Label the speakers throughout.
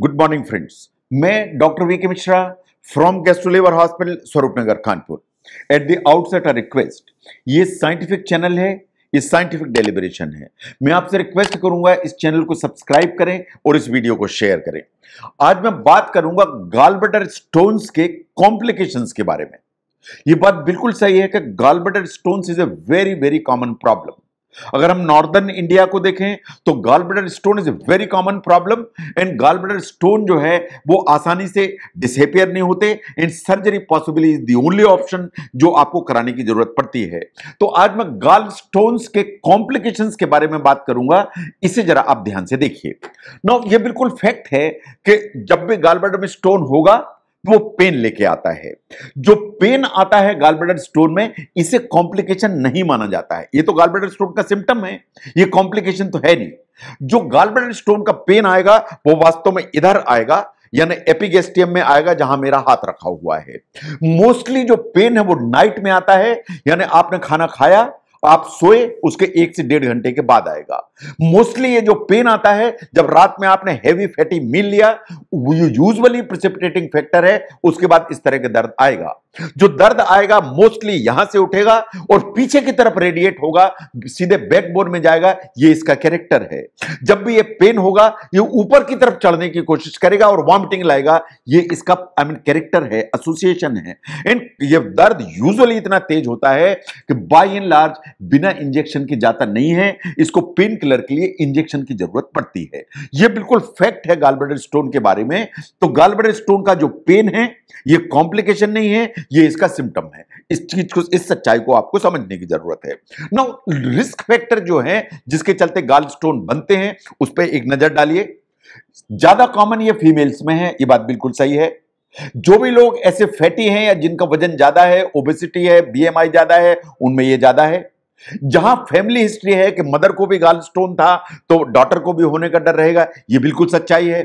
Speaker 1: good morning friends मैं doctor V K Mishra from gastro liver hospital Swaroop Nagar Kanpur at the outset a request ये scientific channel है ये scientific deliberation है मैं आपसे रिक्वेस्ट करूंगा इस चैनल को सब्सक्राइब करें और इस वीडियो को शेयर करें आज मैं बात करूंगा गालबटर स्टोन्स के कॉम्प्लिकेशन के बारे में ये बात बिल्कुल सही है कि gallbladder stones is a very very common problem अगर हम नॉर्दर्न इंडिया को देखें तो gall bladder stone is a very common problem and gall bladder stone जो है वो आसानी से डिसेपियर नहीं होते and surgery possibly is the only option जो आपको कराने की जरूरत पड़ती है तो आज मैं गाल स्टोन्स के कॉम्प्लिकेशंस के बारे में बात करूंगा इसे जरा आप ध्यान से देखिए नौ ये बिल्कुल फैक्ट है कि जब भी गाल ब्लडर में स्टोन होगा वो पेन लेके आता है जो पेन आता है गालब्लेडर स्टोन में इसे कॉम्प्लिकेशन नहीं माना जाता है ये तो गालब्लेडर स्टोन का सिम्टम है ये कॉम्प्लिकेशन तो है नहीं जो गालब्लेडर स्टोन का पेन आएगा वो वास्तव में इधर आएगा यानी एपिगेस्टियम में आएगा जहां मेरा हाथ रखा हुआ है मोस्टली जो पेन है वो नाइट में आता है यानी आपने खाना खाया आप सोए उसके एक से डेढ़ घंटे के बाद आएगा मोस्टली ये जो पेन आता है जब रात में आपने हैवी फैटी मील लिया यूजुअली प्रिसिपिटेटिंग फैक्टर है उसके बाद इस तरह के दर्द आएगा जो दर्द आएगा मोस्टली यहां से उठेगा और पीछे की तरफ रेडिएट होगा सीधे बैकबोन में जाएगा ये इसका कैरेक्टर है जब भी ये पेन होगा ये ऊपर की तरफ चढ़ने की कोशिश करेगा और वॉमिटिंग लाएगा ये इसका आई मीन कैरेक्टर है एसोसिएशन है एंड ये दर्द यूजुअली इतना तेज होता है कि बाई एंड लार्ज बिना इंजेक्शन के जाता नहीं है इसको पेन किलर के लिए इंजेक्शन की जरूरत पड़ती है यह बिल्कुल फैक्ट है गालबेडर स्टोन के बारे में तो गालबेडर स्टोन का जो पेन है यह कॉम्प्लिकेशन नहीं है ये इसका सिम्टम है इस चीज को इस सच्चाई को आपको समझने की जरूरत है ना रिस्क फैक्टर जो है जिसके चलते गाल स्टोन बनते हैं उस पर एक नजर डालिए ज्यादा कॉमन ये फीमेल्स में है ये बात बिल्कुल सही है जो भी लोग ऐसे फैटी हैं या जिनका वजन ज्यादा है ओबेसिटी है बीएमआई ज्यादा है उनमें ये ज्यादा है जहां फैमिली हिस्ट्री है कि मदर को भी गाल स्टोन था तो डॉटर को भी होने का डर रहेगा यह बिल्कुल सच्चाई है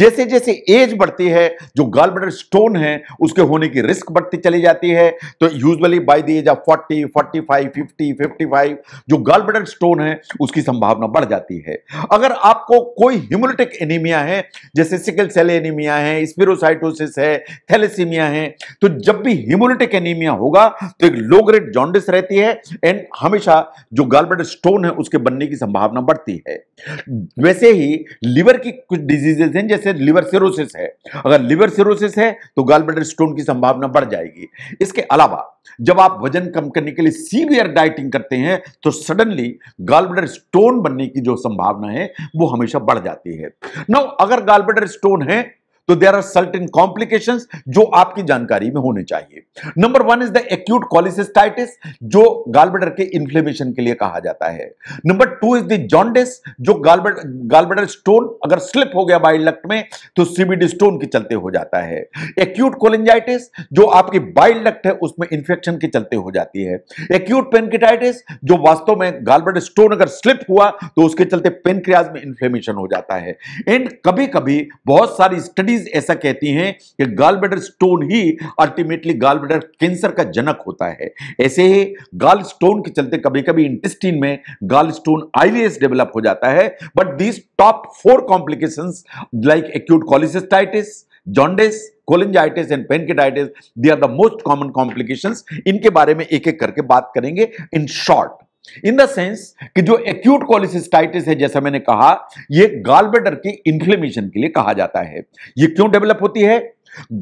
Speaker 1: जैसे जैसे एज बढ़ती है जो गाल बटर स्टोन है उसके होने की रिस्क बढ़ती चली जाती है तो usually by the age of 40, 45, 50, 55 जो गाल बटर स्टोन है उसकी संभावना बढ़ जाती है अगर आपको कोई ह्यूमोलिटिक एनीमिया है जैसे सिकल सेल एनीमिया है स्पिरोसाइटोसिस है थैलेसीमिया है तो जब भी ह्यूमोलिटिक एनीमिया होगा तो एक लो ग्रेड जॉन्डिस रहती है एंड हम हमेशा जो गॉलब्लड स्टोन है उसके बनने की संभावना बढ़ती है वैसे ही लिवर की कुछ डिजीजेज हैं जैसे लिवर सिरोसिस है अगर लिवर सिरोसिस है तो गॉलब्लड स्टोन की संभावना बढ़ जाएगी इसके अलावा जब आप वजन कम करने के लिए सीवियर डाइटिंग करते हैं तो सडनली गॉलब्लडर स्टोन बनने की जो संभावना है वो हमेशा बढ़ जाती है नौ अगर गॉलब्लडर स्टोन है तो देर आर सर्टेन कॉम्प्लिकेशन जो आपकी जानकारी में होने चाहिए number one is the acute cholecystitis जो गालबेडर के इंफ्लेमेशन के लिए कहा जाता है number two is the jaundice जो गालबेडर स्टोन अगर स्लिप हो गया बाइल लक्ट में तो सीबीडी स्टोन के चलते हो जाता है एक्यूट कोलेंजाइटिस जो आपकी बाइल लक्ट है उसमें इंफेक्शन के चलते हो जाती है एक्यूट पेनकेटाइटिस जो वास्तव में गालबेडर स्टोन अगर स्लिप हुआ तो उसके चलते पेनक्रियाज में इंफ्लेमेशन हो जाता है एंड कभी कभी बहुत सारी स्टडी स्टडीज ऐसा कहती हैं कि गाल ब्लडर स्टोन ही अल्टीमेटली गाल ब्लडर कैंसर का जनक होता है ऐसे ही गाल स्टोन के चलते कभी कभी इंटेस्टिन में गाल स्टोन आईवीएस डेवलप हो जाता है but these top four complication like acute cholecystitis jaundice cholangitis and pancreatitis they are the most common complication इनके बारे में एक एक करके बात करेंगे in short in the sense कि जो एक्यूट कोलिसिस्टाइटिस है जैसा मैंने कहा यह गाल ब्लडर की इंफ्लेमेशन के लिए कहा जाता है ये क्यों डेवलप होती है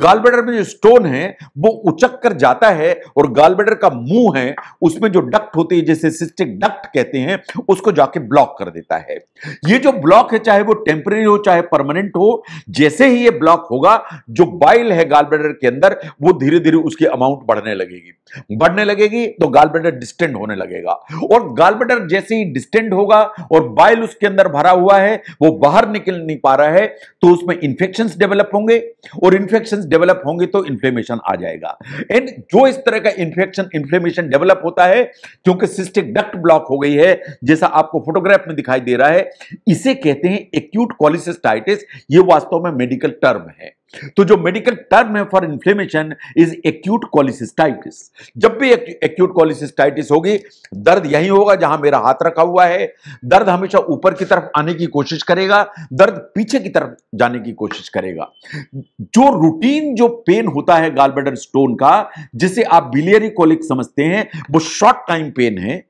Speaker 1: गालबेडर में जो स्टोन है वो उचक कर जाता है और गालबेडर का मुंह है उसमें जो डक्ट होती है जैसे सिस्टिक डक्ट कहते हैं उसको जाके ब्लॉक कर देता है ये जो ब्लॉक है चाहे वो टेम्परेरी हो चाहे परमानेंट हो जैसे ही ये ब्लॉक होगा जो बाइल है गालबेडर के अंदर वो धीरे धीरे उसकी अमाउंट बढ़ने लगेगी बढ़ने लगेगी तो गालबेडर डिस्टेंड होने लगेगा और गालबेडर जैसे ही डिस्टेंड होगा और बाइल उसके अंदर भरा हुआ है वो बाहर निकल नहीं पा रहा है तो उसमें इंफेक्शन डेवलप होंगे और इन्फेक्शन इन्फेक्शन डेवलप होंगे तो इन्फ्लेमेशन आ जाएगा एंड जो इस तरह का इन्फेक्शन इन्फ्लेमेशन डेवलप होता है क्योंकि सिस्टिक डक्ट ब्लॉक हो गई है जैसा आपको फोटोग्राफ में दिखाई दे रहा है इसे कहते हैं एक्यूट कॉलिसिस्टाइटिस ये वास्तव में मेडिकल टर्म है तो जो मेडिकल टर्म है for inflammation is acute cholecystitis जब भी एक्यूट कॉलिसिस्टाइटिस होगी दर्द यही होगा जहां मेरा हाथ रखा हुआ है दर्द हमेशा ऊपर की तरफ आने की कोशिश करेगा दर्द पीछे की तरफ जाने की कोशिश करेगा जो रूटीन जो पेन होता है गालबेडर स्टोन का जिसे आप बिलियरी कोलिक समझते हैं वो शॉर्ट टाइम पेन है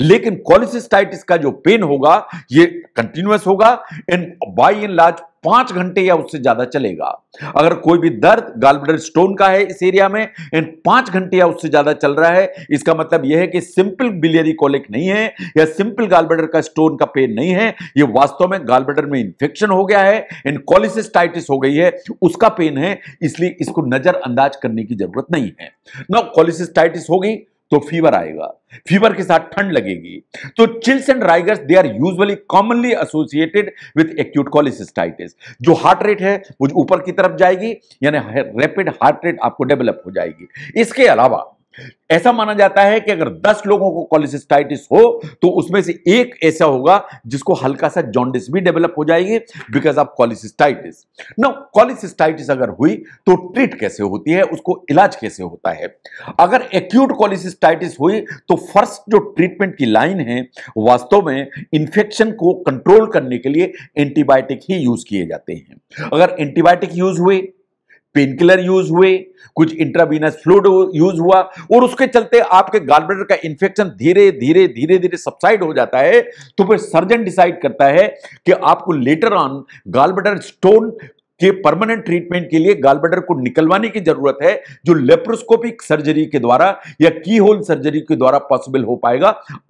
Speaker 1: लेकिन कॉलिसिस्टाइटिस का जो पेन होगा ये कंटिन्यूस होगा इन बाई इन लार्ज पांच घंटे या उससे ज्यादा चलेगा अगर कोई भी दर्द गालब्लडर स्टोन का है इस एरिया में इन पांच घंटे या उससे ज्यादा चल रहा है इसका मतलब यह है कि सिंपल बिलियरी कॉलिक नहीं है या सिंपल गालब्लडर का स्टोन का पेन नहीं है यह वास्तव में गालब्लडर में इंफेक्शन हो गया है इन कॉलिसिस्टाइटिस हो गई है उसका पेन है इसलिए इसको नजरअंदाज करने की जरूरत नहीं है ना कॉलिसिस्टाइटिस होगी तो फीवर आएगा फीवर के साथ ठंड लगेगी तो chills and rigors they are usually commonly associated with acute cholecystitis जो हार्ट रेट है वो ऊपर की तरफ जाएगी यानी रैपिड हार्ट रेट आपको डेवलप हो जाएगी इसके अलावा ऐसा माना जाता है कि अगर 10 लोगों को कॉलिसिस्टाइटिस हो तो उसमें से एक ऐसा होगा जिसको हल्का सा जॉन्डिस भी डेवलप हो जाएगी because of cholecystitis no cholecystitis अगर हुई तो ट्रीट कैसे होती है उसको इलाज कैसे होता है अगर एक्यूट कॉलिसिस्टाइटिस हुई तो फर्स्ट जो ट्रीटमेंट की लाइन है वास्तव में इंफेक्शन को कंट्रोल करने के लिए एंटीबायोटिक ही यूज किए जाते हैं अगर एंटीबायोटिक यूज हुए पेन किलर यूज हुए कुछ इंट्रावीनस फ्लूड यूज हुआ और उसके चलते आपके गार्बेटर का इन्फेक्शन धीरे धीरे धीरे धीरे सब्साइड हो जाता है तो फिर सर्जन डिसाइड करता है कि आपको लेटर ऑन गार्बेटर स्टोन के परमानेंट ट्रीटमेंट के लिए गालब्लेडर को निकलवाने की जरूरत है जो लेप्रोस्कोपिक सर्जरी के द्वारा या की होल सर्जरी के द्वारा पॉसिबल हो पाएगा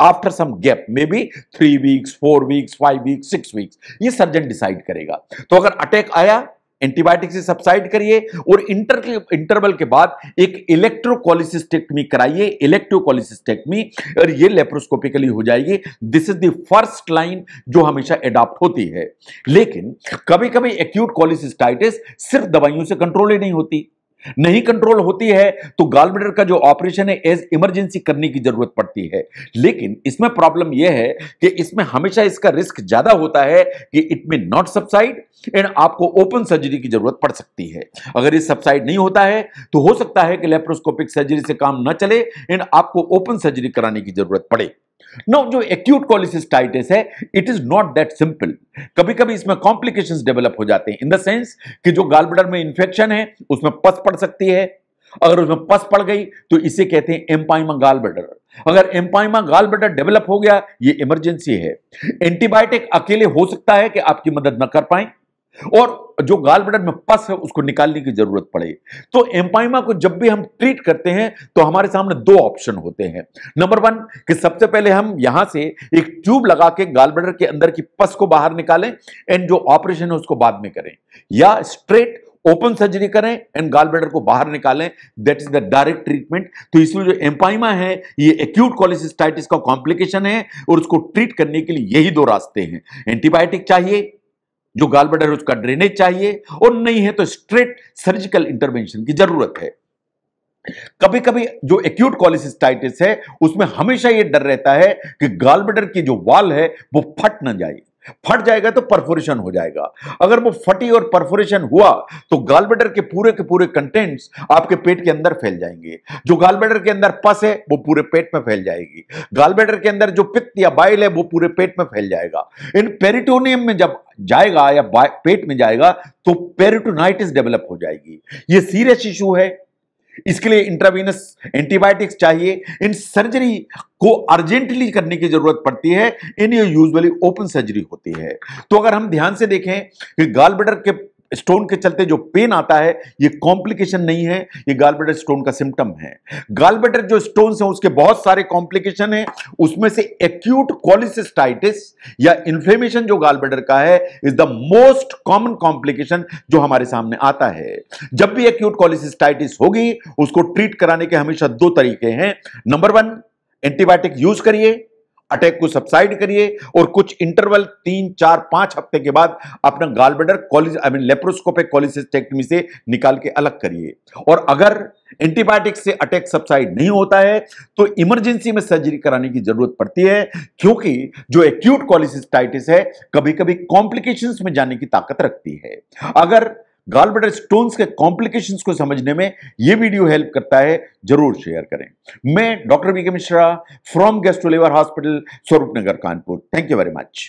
Speaker 1: after some gap may be three weeks four weeks five weeks six weeks ये सर्जन डिसाइड करेगा तो अगर अटैक आया एंटीबायोटिक से सब्साइड करिए और इंटर इंटरवल के बाद एक टेक्मी कराइए टेक्मी और ये लेप्रोस्कोपिकली हो जाएगी this is the first line जो हमेशा एडाप्ट होती है लेकिन कभी कभी एक्यूट कॉलिसिस्टाइटिस सिर्फ दवाइयों से कंट्रोल ही नहीं होती नहीं कंट्रोल होती है तो गाल का जो ऑपरेशन है एज इमरजेंसी करने की जरूरत पड़ती है लेकिन इसमें प्रॉब्लम यह है कि इसमें हमेशा इसका रिस्क ज्यादा होता है कि it may not subside and आपको ओपन सर्जरी की जरूरत पड़ सकती है अगर ये सब्साइड नहीं होता है तो हो सकता है कि लेप्रोस्कोपिक सर्जरी से काम न चले एंड आपको ओपन सर्जरी कराने की जरूरत पड़े नो जो एक्यूट कोलिसिस्टाइटिस है it is not that simple कभी कभी इसमें कॉम्प्लिकेशंस डेवलप हो जाते हैं इन द सेंस कि जो गालबडर में इंफेक्शन है उसमें पस पड़ सकती है अगर उसमें पस पड़ गई तो इसे कहते हैं एम्पाइमा गालबडर अगर एम्पाइमा गालबडर डेवलप हो गया ये इमरजेंसी है एंटीबायोटिक अकेले हो सकता है कि आपकी मदद न कर पाए और जो गाल ब्लडर में पस है उसको निकालने की जरूरत पड़े तो एम्पाइमा को जब भी हम ट्रीट करते हैं तो हमारे सामने दो ऑप्शन होते हैं नंबर वन कि सबसे पहले हम यहां से एक ट्यूब लगा के गाल ब्लडर के अंदर की पस को बाहर निकालें एंड जो ऑपरेशन है उसको बाद में करें या स्ट्रेट ओपन सर्जरी करें एंड गाल ब्लडर को बाहर निकालें that is the direct treatment तो इसमें जो एम्पाइमा है ये एक्यूट कॉलिसिस्टाइटिस का कॉम्प्लिकेशन है और उसको ट्रीट करने के लिए यही दो रास्ते हैं एंटीबायोटिक चाहिए जो गालबडर उसका ड्रेनेज चाहिए और नहीं है तो स्ट्रेट सर्जिकल इंटरवेंशन की जरूरत है कभी कभी जो एक्यूट कॉलिसिस्टाइटिस है उसमें हमेशा यह डर रहता है कि गालबडर की जो वाल है वो फट ना जाए फट जाएगा तो परफोरेशन हो जाएगा अगर वो फटी और परफोरेशन हुआ तो गालबेडर के पूरे के पूरे कंटेंट्स आपके पेट के अंदर फैल जाएंगे जो गालबेडर के अंदर पस है वो पूरे पेट में फैल जाएगी गालबेडर के अंदर जो पित्त या बाइल है वो पूरे पेट में फैल जाएगा इन पेरिटोनियम में जब जाएगा या पेट में जाएगा तो पेरिटोनाइटिस डेवलप हो जाएगी ये सीरियस इशू है इसके लिए इंट्रावीनस एंटीबायोटिक्स चाहिए इन सर्जरी को अर्जेंटली करने की जरूरत पड़ती है इन यूजुअली ओपन सर्जरी होती है तो अगर हम ध्यान से देखें कि गाल ब्लडर के स्टोन के चलते जो पेन आता है ये कॉम्प्लिकेशन नहीं है ये गालबेटर स्टोन का सिम्टम है गालबेटर जो स्टोन है उसके बहुत सारे कॉम्प्लिकेशन है उसमें से एक्यूट कॉलिसिस्टाइटिस या इन्फ्लेमेशन जो गालबेटर का है is the most common complication जो हमारे सामने आता है जब भी एक्यूट कॉलिसिस्टाइटिस होगी उसको ट्रीट कराने के हमेशा दो तरीके हैं नंबर वन एंटीबायोटिक यूज करिए अटैक को सब्साइड करिए और कुछ इंटरवल तीन चार पांच हफ्ते के बाद अपना गालब्लेडर कॉलिज आई मीन लेप्रोस्कोपिक कॉलिसिस्टेक्टमी से निकाल के अलग करिए और अगर एंटीबायोटिक से अटैक सब्साइड नहीं होता है तो इमरजेंसी में सर्जरी कराने की जरूरत पड़ती है क्योंकि जो एक्यूट कॉलिसिस्टाइटिस है कभी कभी कॉम्प्लिकेशंस में जाने की ताकत रखती है अगर गाल बटर स्टोन्स के कॉम्प्लिकेशन को समझने में यह वीडियो हेल्प करता है जरूर शेयर करें मैं डॉक्टर बी के Mishra from gastro liver hospital Swaroop Nagar Kanpur thank you very much